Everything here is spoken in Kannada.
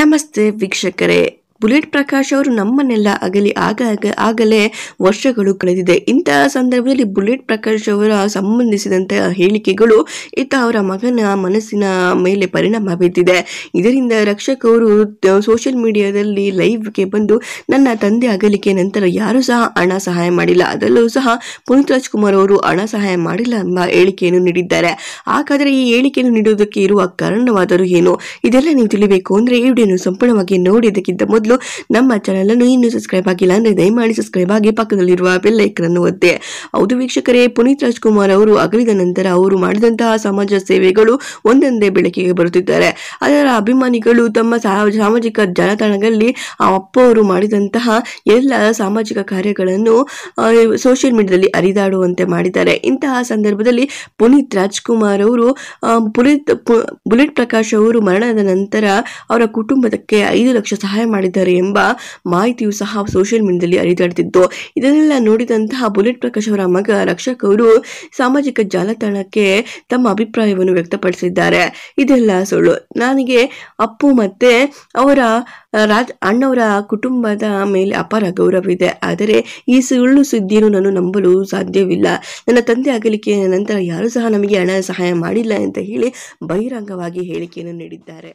ನಮಸ್ತೆ ವೀಕ್ಷಕರೇ ಬುಲೆಟ್ ಪ್ರಕಾಶ್ ಅವರು ನಮ್ಮನ್ನೆಲ್ಲ ಅಗಲಿ ಆಗಾಗ ಆಗಲೇ ವರ್ಷಗಳು ಕಳೆದಿದೆ ಇಂತಹ ಸಂದರ್ಭದಲ್ಲಿ ಬುಲೆಟ್ ಪ್ರಕಾಶ್ ಅವರ ಸಂಬಂಧಿಸಿದಂತಹ ಹೇಳಿಕೆಗಳು ಇತ್ತ ಅವರ ಮಗನ ಮನಸ್ಸಿನ ಮೇಲೆ ಪರಿಣಾಮ ಬೀರ್ತಿದೆ ಇದರಿಂದ ರಕ್ಷಕ್ ಅವರು ಸೋಷಿಯಲ್ ಮೀಡಿಯಾದಲ್ಲಿ ಲೈವ್ಗೆ ಬಂದು ನನ್ನ ತಂದೆ ಅಗಲಿಕೆ ನಂತರ ಯಾರೂ ಸಹ ಹಣ ಸಹಾಯ ಮಾಡಿಲ್ಲ ಅದರಲ್ಲೂ ಸಹ ಪುನೀತ್ ರಾಜ್ಕುಮಾರ್ ಅವರು ಹಣ ಸಹಾಯ ಮಾಡಿಲ್ಲ ಎಂಬ ಹೇಳಿಕೆಯನ್ನು ನೀಡಿದ್ದಾರೆ ಹಾಗಾದರೆ ಈ ಹೇಳಿಕೆಯನ್ನು ನೀಡುವುದಕ್ಕೆ ಇರುವ ಕಾರಣವಾದರೂ ಏನು ಇದೆಲ್ಲ ನೀವು ತಿಳಿಬೇಕು ಅಂದರೆ ಈ ವಿಡಿಯೋನು ಸಂಪೂರ್ಣವಾಗಿ ನೋಡಿದ್ದಕ್ಕಿಂತ ಮೊದಲು ನಮ್ಮ ಚಾನಲ್ ಅನ್ನು ಇನ್ನೂ ಸಬ್ಸ್ಕ್ರೈಬ್ ಆಗಿಲ್ಲ ಅಂದ್ರೆ ದಯಮಾಡಿ ಸಬ್ಸ್ಕ್ರೈಬ್ ಆಗಿ ಪಕ್ಕದಲ್ಲಿರುವ ಬೆಲ್ ಅನ್ನು ಒತ್ತೆ ಹೌದು ವೀಕ್ಷಕರೇ ಪುನೀತ್ ರಾಜ್ಕುಮಾರ್ ಅವರು ಅಗಲಿದ ನಂತರ ಅವರು ಮಾಡಿದಂತಹ ಸಮಾಜ ಸೇವೆಗಳು ಒಂದೊಂದೇ ಬೆಳಕಿಗೆ ಬರುತ್ತಿದ್ದಾರೆ ಅದರ ಅಭಿಮಾನಿಗಳು ತಮ್ಮ ಸಾಮಾಜಿಕ ಜಾಲತಾಣಗಳಲ್ಲಿ ಆ ಅಪ್ಪ ಅವರು ಮಾಡಿದಂತಹ ಎಲ್ಲ ಸಾಮಾಜಿಕ ಕಾರ್ಯಗಳನ್ನು ಸೋಷಿಯಲ್ ಮೀಡಿಯಾದಲ್ಲಿ ಹರಿದಾಡುವಂತೆ ಮಾಡಿದ್ದಾರೆ ಇಂತಹ ಸಂದರ್ಭದಲ್ಲಿ ಪುನೀತ್ ರಾಜ್ಕುಮಾರ್ ಅವರು ಪುನೀತ್ ಬುಲೆಟ್ ಪ್ರಕಾಶ್ ಅವರು ಮರಣದ ನಂತರ ಅವರ ಕುಟುಂಬಕ್ಕೆ ಐದು ಲಕ್ಷ ಸಹಾಯ ಮಾಡಿದ್ದಾರೆ ಮಾಡಿದ್ದಾರೆ ಎಂಬ ಮಾಹಿತಿಯು ಸಹ ಸೋಷಿಯಲ್ ಮೀಡಿಯಾದಲ್ಲಿ ಹರಿದಾಡ್ತಿತ್ತು ಇದನ್ನೆಲ್ಲ ನೋಡಿದಂತಹ ಬುಲೆಟ್ ಪ್ರಕಾಶ್ ಅವರ ಮಗ ರಕ್ಷಕ್ ಅವರು ಸಾಮಾಜಿಕ ಜಾಲತಾಣಕ್ಕೆ ತಮ್ಮ ಅಭಿಪ್ರಾಯವನ್ನು ವ್ಯಕ್ತಪಡಿಸಿದ್ದಾರೆ ಇದೆಲ್ಲ ಸುಳ್ಳು ನನಗೆ ಅಪ್ಪು ಮತ್ತೆ ಅವರ ರಾಜ್ ಅಣ್ಣವರ ಕುಟುಂಬದ ಮೇಲೆ ಅಪಾರ ಗೌರವವಿದೆ ಆದರೆ ಈ ಸುಳ್ಳು ಸುದ್ದಿಯನ್ನು ನಾನು ನಂಬಲು ಸಾಧ್ಯವಿಲ್ಲ ನನ್ನ ತಂದೆ ಆಗಲಿಕ್ಕೆ ನಂತರ ಯಾರೂ ಸಹ ನಮಗೆ ಹಣ ಸಹಾಯ ಮಾಡಿಲ್ಲ ಅಂತ ಹೇಳಿ ಬಹಿರಂಗವಾಗಿ ಹೇಳಿಕೆಯನ್ನು ನೀಡಿದ್ದಾರೆ